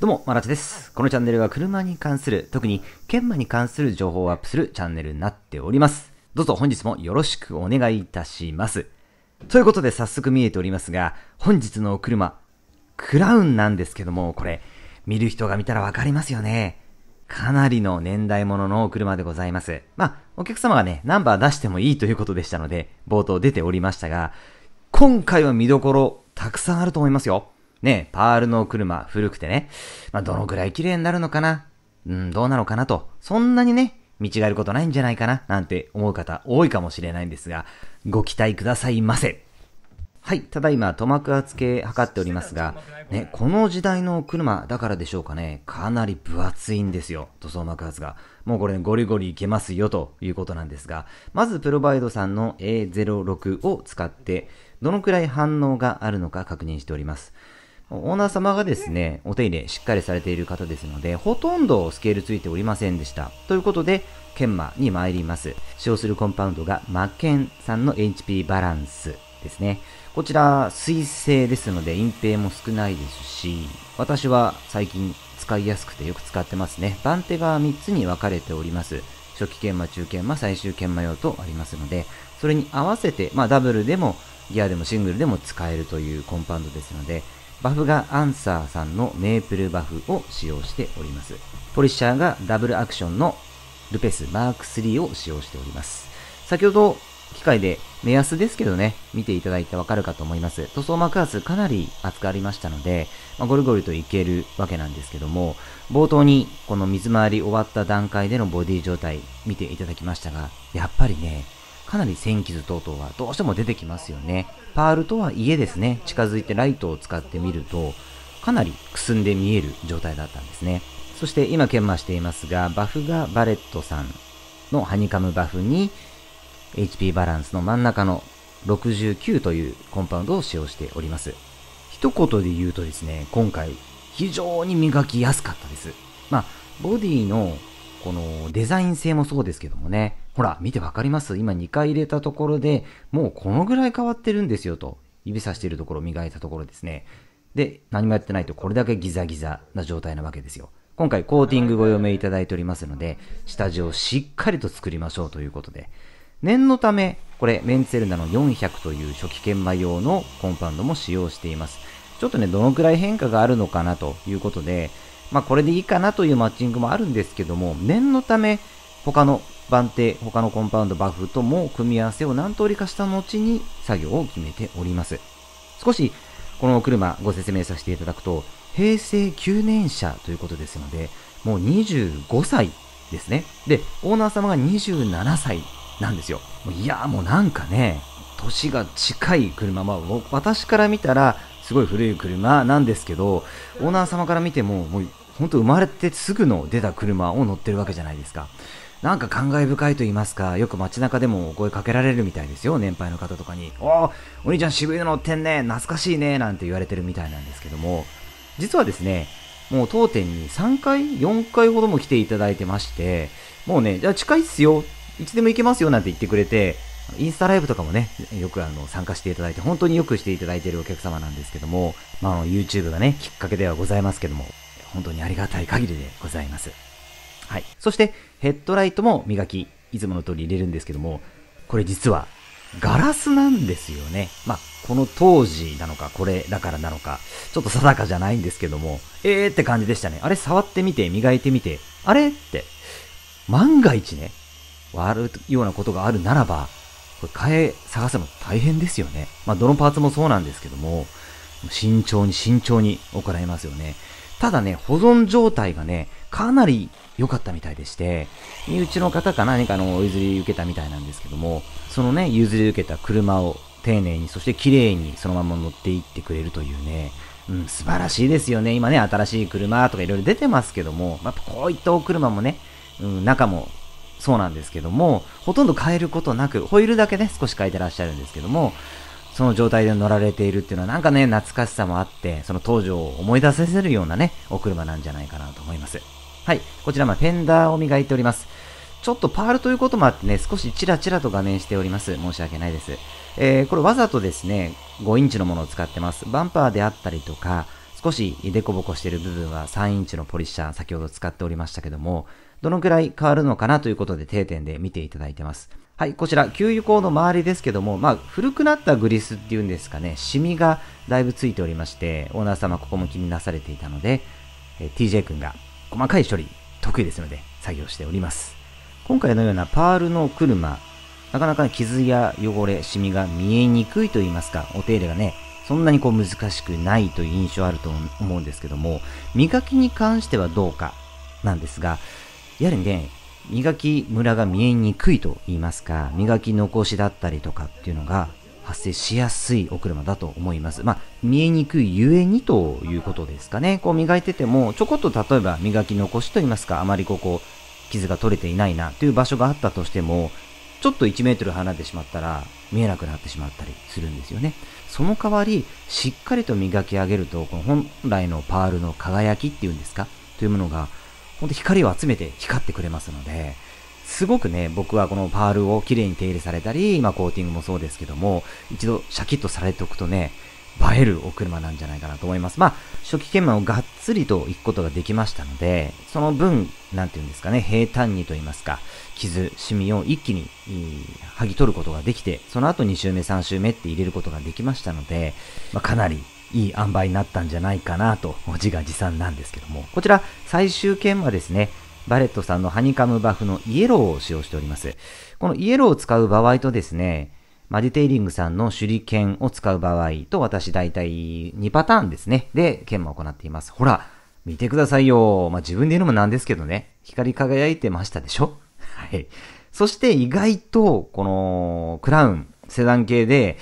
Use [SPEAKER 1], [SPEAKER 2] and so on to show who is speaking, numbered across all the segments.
[SPEAKER 1] どうも、マラチです。このチャンネルは車に関する、特に研磨に関する情報をアップするチャンネルになっております。どうぞ本日もよろしくお願いいたします。ということで早速見えておりますが、本日のお車、クラウンなんですけども、これ、見る人が見たらわかりますよね。かなりの年代物のお車でございます。まあ、お客様がね、ナンバー出してもいいということでしたので、冒頭出ておりましたが、今回は見どころたくさんあると思いますよ。ね、パールの車、古くてね、まあ、どのくらい綺麗になるのかな、うん、どうなのかなと、そんなにね、見違えることないんじゃないかな、なんて思う方多いかもしれないんですが、ご期待くださいませ。はい、ただいま、塗膜厚計測っておりますが、ね、この時代の車だからでしょうかね、かなり分厚いんですよ、塗装膜圧が。もうこれ、ね、ゴリゴリいけますよということなんですが、まずプロバイドさんの A06 を使って、どのくらい反応があるのか確認しております。オーナー様がですね、お手入れしっかりされている方ですので、ほとんどスケールついておりませんでした。ということで、研磨に参ります。使用するコンパウンドが、マケンさんの HP バランスですね。こちら、水性ですので、隠蔽も少ないですし、私は最近使いやすくてよく使ってますね。番手が3つに分かれております。初期研磨、中研磨、最終研磨用とありますので、それに合わせて、まあダブルでも、ギアでもシングルでも使えるというコンパウンドですので、バフがアンサーさんのメープルバフを使用しております。ポリッシャーがダブルアクションのルペスマーク3を使用しております。先ほど機械で目安ですけどね、見ていただいてわかるかと思います。塗装膜圧かなり厚くありましたので、まあ、ゴリゴリといけるわけなんですけども、冒頭にこの水回り終わった段階でのボディ状態見ていただきましたが、やっぱりね、かなり線傷等々はどうしても出てきますよね。パールとはいえですね、近づいてライトを使ってみると、かなりくすんで見える状態だったんですね。そして今研磨していますが、バフがバレットさんのハニカムバフに、HP バランスの真ん中の69というコンパウンドを使用しております。一言で言うとですね、今回非常に磨きやすかったです。まあ、ボディのこのデザイン性もそうですけどもね、ほら、見てわかります今2回入れたところで、もうこのぐらい変わってるんですよと。指さしているところ磨いたところですね。で、何もやってないとこれだけギザギザな状態なわけですよ。今回コーティングご用命いただいておりますので、下地をしっかりと作りましょうということで。念のため、これ、メンツェルナの400という初期研磨用のコンパウンドも使用しています。ちょっとね、どのくらい変化があるのかなということで、まあこれでいいかなというマッチングもあるんですけども、念のため、他の番手、他のコンパウンド、バフとも組み合わせを何通りかした後に作業を決めております。少しこの車ご説明させていただくと、平成9年車ということですので、もう25歳ですね。で、オーナー様が27歳なんですよ。いやもうなんかね、年が近い車、まあ私から見たらすごい古い車なんですけど、オーナー様から見ても、もう本当生まれてすぐの出た車を乗ってるわけじゃないですか。なんか感慨深いと言いますか、よく街中でもお声かけられるみたいですよ、年配の方とかに。おお、お兄ちゃん渋いの乗ってんね、懐かしいね、なんて言われてるみたいなんですけども、実はですね、もう当店に3回、4回ほども来ていただいてまして、もうね、じゃあ近いっすよ、いつでも行けますよなんて言ってくれて、インスタライブとかもね、よくあの参加していただいて、本当によくしていただいているお客様なんですけども、まあ YouTube がね、きっかけではございますけども、本当にありがたい限りでございます。はい。そして、ヘッドライトも磨き、いつもの通り入れるんですけども、これ実は、ガラスなんですよね。まあ、この当時なのか、これだからなのか、ちょっと定かじゃないんですけども、えーって感じでしたね。あれ触ってみて、磨いてみて、あれって、万が一ね、割るようなことがあるならば、これ替え探すの大変ですよね。まあ、どのパーツもそうなんですけども、慎重に慎重に行いますよね。ただね、保存状態がね、かなり良かったみたいでして、身内の方か何かのお譲り受けたみたいなんですけども、そのね、譲り受けた車を丁寧に、そして綺麗にそのまま乗っていってくれるというね、うん、素晴らしいですよね。今ね、新しい車とかいろいろ出てますけども、まあ、こういったお車もね、うん、中もそうなんですけども、ほとんど変えることなく、ホイールだけね、少し変えてらっしゃるんですけども、その状態で乗られているっていうのはなんかね、懐かしさもあって、その当時を思い出させるようなね、お車なんじゃないかなと思います。はい、こちら、まフェンダーを磨いております。ちょっとパールということもあってね、少しチラチラと画面しております。申し訳ないです。えー、これわざとですね、5インチのものを使ってます。バンパーであったりとか、少しデコボコしている部分は3インチのポリッシャー、先ほど使っておりましたけども、どのくらい変わるのかなということで定点で見ていただいてます。はい、こちら、給油口の周りですけども、まあ、古くなったグリスっていうんですかね、シミがだいぶついておりまして、オーナー様ここも気になされていたので、え TJ 君が細かい処理得意ですので作業しております。今回のようなパールの車、なかなか、傷や汚れ、シミが見えにくいと言いますか、お手入れがね、そんなにこう難しくないという印象あると思うんですけども、磨きに関してはどうかなんですが、やはりね、磨きムラが見えにくいと言いますか、磨き残しだったりとかっていうのが発生しやすいお車だと思います。まあ、見えにくいゆえにということですかね。こう磨いてても、ちょこっと例えば磨き残しと言いますか、あまりここ、傷が取れていないなという場所があったとしても、ちょっと1メートル離れてしまったら見えなくなってしまったりするんですよね。その代わり、しっかりと磨き上げると、この本来のパールの輝きっていうんですか、というものがほんと光を集めて光ってくれますので、すごくね、僕はこのパールを綺麗に手入れされたり、あコーティングもそうですけども、一度シャキッとされておくとね、映えるお車なんじゃないかなと思います。まあ、初期研磨をがっつりと行くことができましたので、その分、なんて言うんですかね、平坦にと言いますか、傷、シミを一気に、剥ぎ取ることができて、その後2周目、3周目って入れることができましたので、まあ、かなりいい塩梅になったんじゃないかなと自画自賛なんですけどもこちら最終剣はですねバレットさんのハニカムバフのイエローを使用しておりますこのイエローを使う場合とですねマディテイリングさんの手裏剣を使う場合と私大体2パターンですねで剣も行っていますほら見てくださいよ。まあ、自分で言うのもなんですけどね。光り輝いてましたでしょはい。そして意外と、この、クラウン、セダン系で、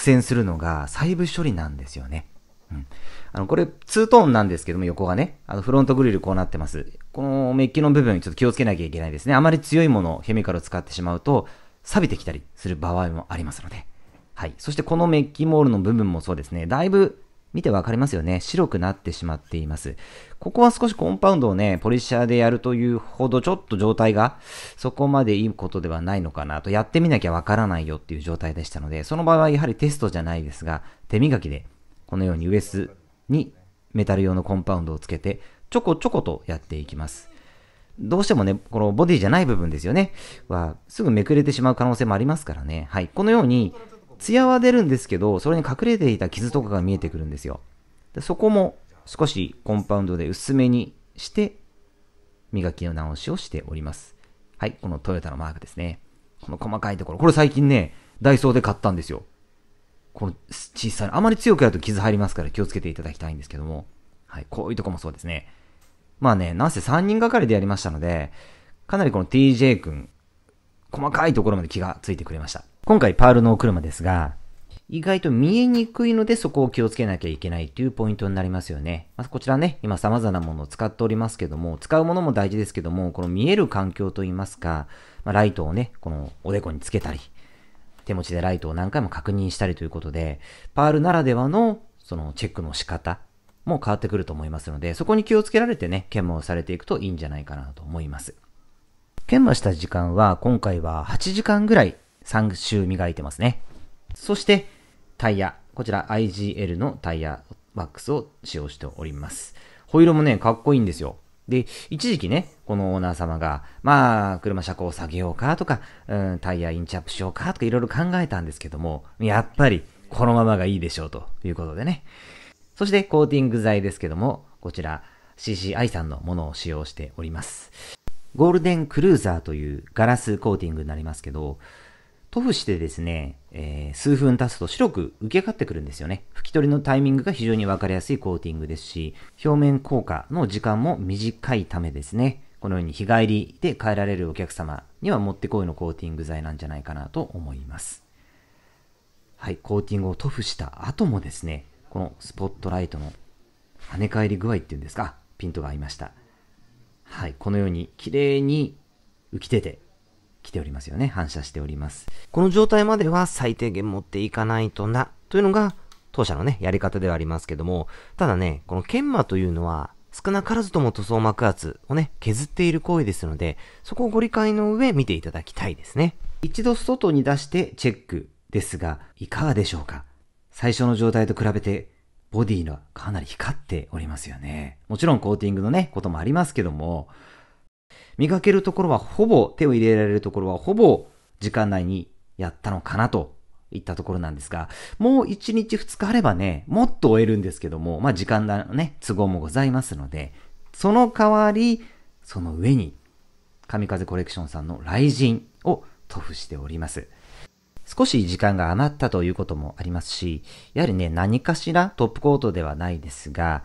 [SPEAKER 1] 苦戦するのが細部処理なんですよね。うん、あのこれ、ツートーンなんですけども、横がね、あのフロントグリルこうなってます。このメッキの部分、ちょっと気をつけなきゃいけないですね。あまり強いもの、ケミカルを使ってしまうと、錆びてきたりする場合もありますので。はい。そしてこのメッキモールの部分もそうですね。だいぶ見てわかりますよね。白くなってしまっています。ここは少しコンパウンドをね、ポリシャーでやるというほどちょっと状態がそこまでいいことではないのかなと、やってみなきゃわからないよっていう状態でしたので、その場合はやはりテストじゃないですが、手磨きでこのようにウエスにメタル用のコンパウンドをつけて、ちょこちょことやっていきます。どうしてもね、このボディじゃない部分ですよね、はすぐめくれてしまう可能性もありますからね。はい。このように艶は出るんですけど、それに隠れていた傷とかが見えてくるんですよ。でそこも少しコンパウンドで薄めにして、磨きの直しをしております。はい、このトヨタのマークですね。この細かいところ。これ最近ね、ダイソーで買ったんですよ。この小さい、あまり強くやると傷入りますから気をつけていただきたいんですけども。はい、こういうとこもそうですね。まあね、なんせ3人がかりでやりましたので、かなりこの TJ 君、細かいところまで気がついてくれました。今回パールのお車ですが、意外と見えにくいのでそこを気をつけなきゃいけないというポイントになりますよね。まあ、こちらね、今様々なものを使っておりますけども、使うものも大事ですけども、この見える環境といいますか、まあ、ライトをね、このおでこにつけたり、手持ちでライトを何回も確認したりということで、パールならではのそのチェックの仕方も変わってくると思いますので、そこに気をつけられてね、研磨をされていくといいんじゃないかなと思います。研磨した時間は今回は8時間ぐらい3周磨いてますね。そして、タイヤ。こちら IGL のタイヤワックスを使用しております。ホイールもね、かっこいいんですよ。で、一時期ね、このオーナー様が、まあ、車車高を下げようかとか、うん、タイヤインチアップしようかとかいろいろ考えたんですけども、やっぱりこのままがいいでしょうということでね。そしてコーティング剤ですけども、こちら CCI さんのものを使用しております。ゴールデンクルーザーというガラスコーティングになりますけど、塗布してですね、えー、数分経つと白く浮き上がってくるんですよね。拭き取りのタイミングが非常にわかりやすいコーティングですし、表面効果の時間も短いためですね、このように日帰りで変えられるお客様にはもってこいのコーティング剤なんじゃないかなと思います。はい、コーティングを塗布した後もですね、このスポットライトの跳ね返り具合っていうんですか、ピントが合いました。はい、このように綺麗に浮き出て来ておりますよね。反射しております。この状態までは最低限持っていかないとな、というのが当社のね、やり方ではありますけども、ただね、この研磨というのは、少なからずとも塗装膜圧をね、削っている行為ですので、そこをご理解の上見ていただきたいですね。一度外に出してチェックですが、いかがでしょうか最初の状態と比べて、ボディのかなり光っておりますよね。もちろんコーティングのね、こともありますけども、磨けるところはほぼ、手を入れられるところはほぼ時間内にやったのかなといったところなんですが、もう1日2日あればね、もっと終えるんですけども、まあ時間だね、都合もございますので、その代わり、その上に、神風コレクションさんの雷神を塗布しております。少し時間が余ったということもありますし、やはりね、何かしらトップコートではないですが、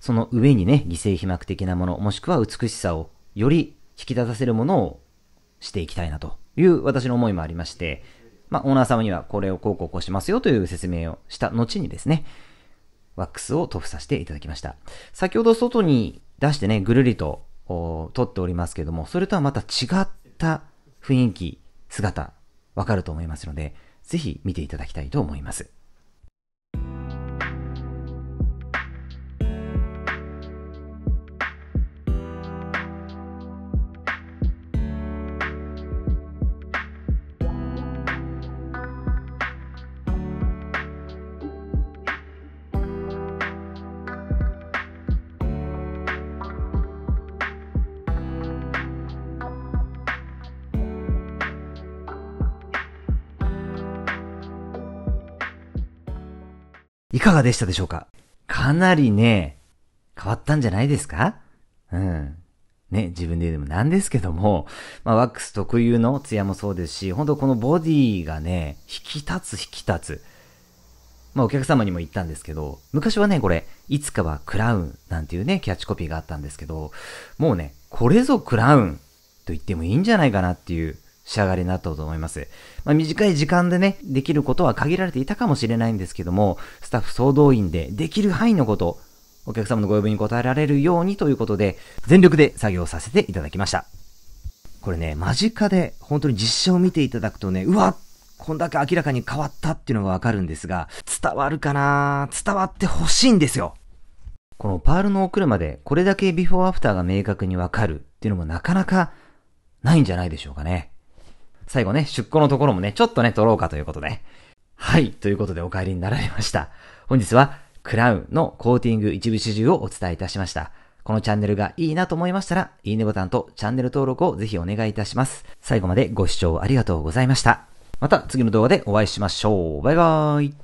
[SPEAKER 1] その上にね、犠牲被膜的なもの、もしくは美しさをより引き立たせるものをしていきたいなという私の思いもありまして、まあ、オーナー様にはこれをこうこうこうしますよという説明をした後にですね、ワックスを塗布させていただきました。先ほど外に出してね、ぐるりと撮っておりますけども、それとはまた違った雰囲気、姿、わかると思いますので、ぜひ見ていただきたいと思います。かがでしたでしょうかかなりね、変わったんじゃないですかうん。ね、自分で言うのもなんですけども、まあ、ワックス特有のツヤもそうですし、本当このボディがね、引き立つ引き立つ。まあ、お客様にも言ったんですけど、昔はね、これ、いつかはクラウンなんていうね、キャッチコピーがあったんですけど、もうね、これぞクラウンと言ってもいいんじゃないかなっていう仕上がりになったと思います。まあ、短い時間でね、できることは限られていたかもしれないんですけども、スタッフ総動員でできる範囲のこと、お客様のご要望に応えられるようにということで、全力で作業させていただきました。これね、間近で本当に実写を見ていただくとね、うわこんだけ明らかに変わったっていうのがわかるんですが、伝わるかな伝わってほしいんですよ。このパールのお車でこれだけビフォーアフターが明確にわかるっていうのもなかなかないんじゃないでしょうかね。最後ね、出庫のところもね、ちょっとね、取ろうかということで。はい、ということでお帰りになられました。本日は、クラウンのコーティング一部始終をお伝えいたしました。このチャンネルがいいなと思いましたら、いいねボタンとチャンネル登録をぜひお願いいたします。最後までご視聴ありがとうございました。また次の動画でお会いしましょう。バイバーイ。